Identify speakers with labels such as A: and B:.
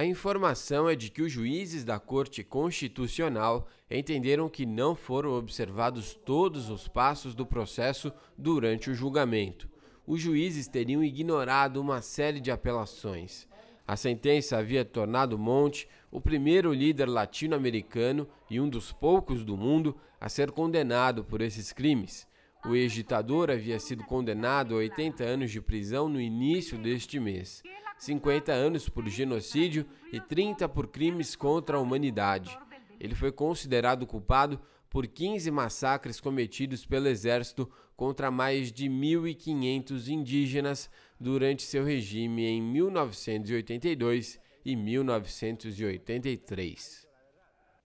A: A informação é de que os juízes da Corte Constitucional entenderam que não foram observados todos os passos do processo durante o julgamento. Os juízes teriam ignorado uma série de apelações. A sentença havia tornado Monte o primeiro líder latino-americano e um dos poucos do mundo a ser condenado por esses crimes. O agitador havia sido condenado a 80 anos de prisão no início deste mês. 50 anos por genocídio e 30 por crimes contra a humanidade. Ele foi considerado culpado por 15 massacres cometidos pelo exército contra mais de 1.500 indígenas durante seu regime em 1982 e 1983.